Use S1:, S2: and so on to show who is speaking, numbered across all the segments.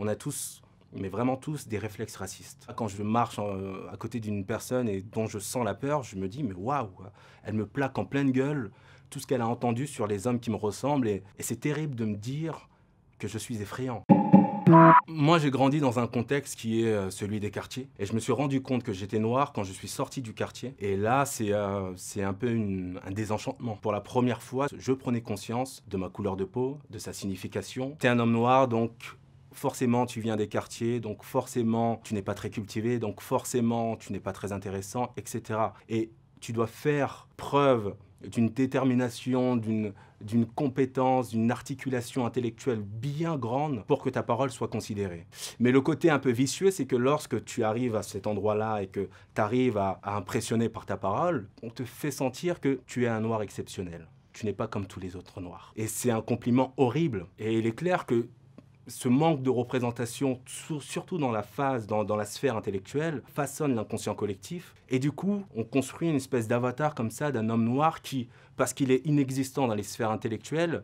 S1: on a tous, mais vraiment tous, des réflexes racistes. Quand je marche à côté d'une personne et dont je sens la peur, je me dis, mais waouh, elle me plaque en pleine gueule tout ce qu'elle a entendu sur les hommes qui me ressemblent. Et, c'est terrible de me dire que je suis effrayant. Moi, j'ai grandi dans un contexte qui est euh, celui des quartiers. Et je me suis rendu compte que j'étais noir quand je suis sorti du quartier. Et là, c'est euh, un peu un désenchantement. Pour la première fois, je prenais conscience de ma couleur de peau, de sa signification. T'es un homme noir, donc forcément tu viens des quartiers, donc forcément tu n'es pas très cultivé, donc forcément tu n'es pas très intéressant, etc. Et tu dois faire preuve d'une détermination, d'une compétence, d'une articulation intellectuelle bien grande pour que ta parole soit considérée. Mais le côté un peu vicieux, c'est que lorsque tu arrives à cet endroit-là et que tu arrives à, à impressionner par ta parole, on te fait sentir que tu es un noir exceptionnel tu n'es pas comme tous les autres noirs. Et c'est un compliment horrible. Et il est clair que ce manque de représentation, surtout dans la phase, dans, la sphère intellectuelle, façonne l'inconscient collectif. Et du coup, on construit une espèce d'avatar comme ça d'un homme noir qui, parce qu'il est inexistant dans les sphères intellectuelles,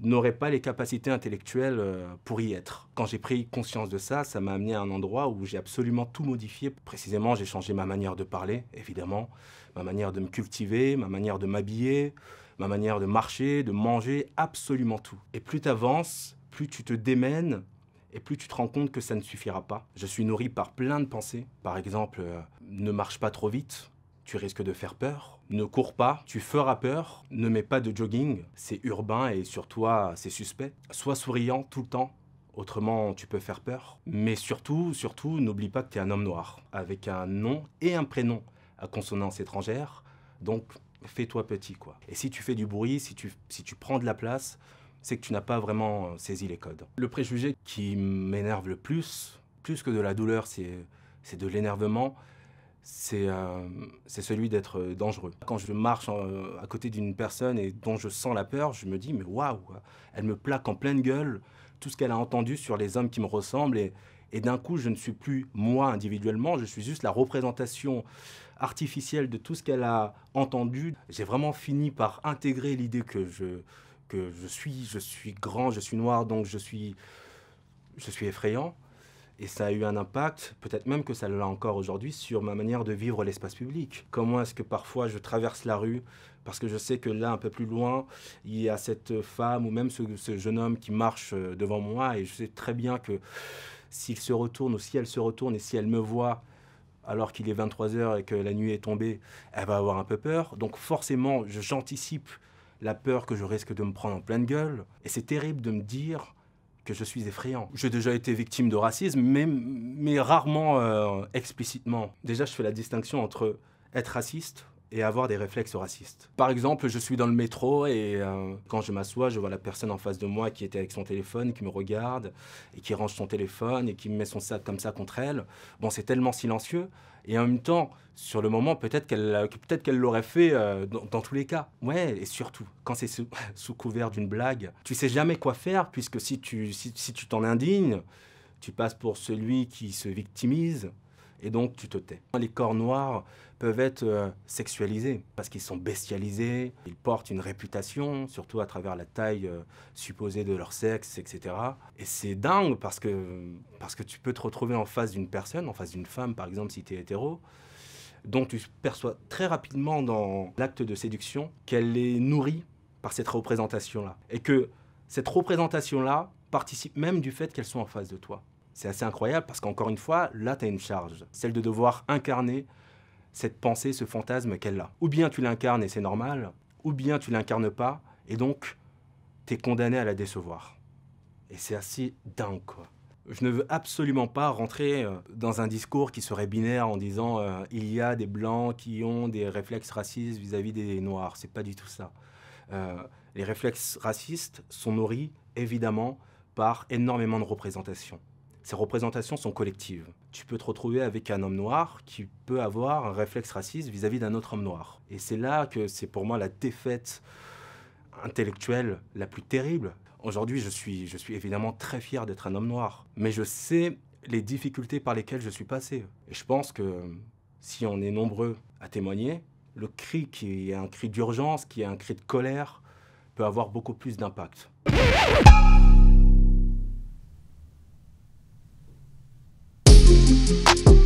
S1: n'aurait pas les capacités intellectuelles euh, pour y être. Quand j'ai pris conscience de ça, ça m'a amené à un endroit où j'ai absolument tout modifié. Précisément, j'ai changé ma manière de parler, évidemment, ma manière de me cultiver, ma manière de m'habiller, ma manière de marcher, de manger, absolument tout. Et plus t'avances, plus tu te démènes et plus tu te rends compte que ça ne suffira pas. Je suis nourri par plein de pensées. Par exemple, euh, ne marche pas trop vite, tu risques de faire peur. Ne cours pas, tu feras peur. Ne mets pas de jogging, c'est urbain et sur toi, c'est suspect. Sois souriant tout le temps, autrement tu peux faire peur. Mais surtout, surtout, n'oublie pas que tu es un homme noir, avec un nom et un prénom à consonance étrangère. Donc, fais-toi petit, quoi. Et si tu fais du bruit, si tu, si tu prends de la place, c'est que tu n'as pas vraiment euh, saisi les codes. Le préjugé qui m'énerve le plus, plus que de la douleur, c'est de l'énervement, c'est euh, celui d'être euh, dangereux. Quand je marche à côté d'une personne et dont je sens la peur, je me dis, mais waouh, elle me plaque en pleine gueule tout ce qu'elle a entendu sur les hommes qui me ressemblent et, et d'un coup, je ne suis plus moi individuellement, je suis juste la représentation artificielle de tout ce qu'elle a entendu. J'ai vraiment fini par intégrer l'idée que je, que je suis. Je suis grand, je suis noir, donc je suis, je suis effrayant. Et ça a eu un impact, peut-être même que ça l'a encore aujourd'hui, sur ma manière de vivre l'espace public. Comment est-ce que parfois je traverse la rue parce que je sais que là, un peu plus loin, il y a cette femme ou même ce, jeune homme qui marche euh, devant moi et je sais très bien que s'il se retourne ou si elle se retourne et si elle me voit alors qu'il est 23h et que la nuit est tombée, elle va avoir un peu peur. Donc forcément, j'anticipe la peur que je risque de me prendre en pleine gueule. Et c'est terrible de me dire que je suis effrayant. J'ai déjà été victime de racisme, mais, rarement euh, explicitement. Déjà, je fais la distinction entre être raciste et avoir des réflexes racistes. Par exemple, je suis dans le métro et euh, quand je m'assois, je vois la personne en face de moi qui était avec son téléphone, qui me regarde et qui range son téléphone et qui met son sac comme ça contre elle. Bon, c'est tellement silencieux et en même temps, sur le moment, peut-être qu'elle peut qu'elle l'aurait fait euh, dans, tous les cas. Ouais, et surtout, quand c'est sous, couvert d'une blague, tu sais jamais quoi faire puisque si tu si tu t'en indignes, tu passes pour celui qui se victimise et donc tu te tais. Les corps noirs peuvent être euh, sexualisés parce qu'ils sont bestialisés, ils portent une réputation, surtout à travers la taille euh, supposée de leur sexe, etc. Et c'est dingue parce que, parce que tu peux te retrouver en face d'une personne, en face d'une femme par exemple si tu es hétéro, dont tu perçois très rapidement dans l'acte de séduction qu'elle est nourrie par cette représentation-là. Et que cette représentation-là participe même du fait qu'elle soit en face de toi. C'est assez incroyable parce qu'encore une fois, là, tu as une charge, celle de devoir incarner cette pensée, ce fantasme qu'elle a. Ou bien tu l'incarnes et c'est normal, ou bien tu l'incarnes pas et donc tu es condamné à la décevoir. Et c'est assez dingue, Je ne veux absolument pas rentrer euh, dans un discours qui serait binaire en disant euh, il y a des blancs qui ont des réflexes racistes vis-à-vis des noirs. C'est pas du tout ça. Euh, les réflexes racistes sont nourris évidemment par énormément de représentations ces représentations sont collectives. Tu peux te retrouver avec un homme noir qui peut avoir un réflexe raciste vis-à-vis d'un autre homme noir. Et c'est là que c'est pour moi la défaite intellectuelle la plus terrible. Aujourd'hui, je suis, je suis évidemment très fier d'être un homme noir, mais je sais les difficultés par lesquelles je suis passé. Et je pense que si on est nombreux à témoigner, le cri qui est un cri d'urgence, qui est un cri de colère, peut avoir beaucoup plus d'impact. Thank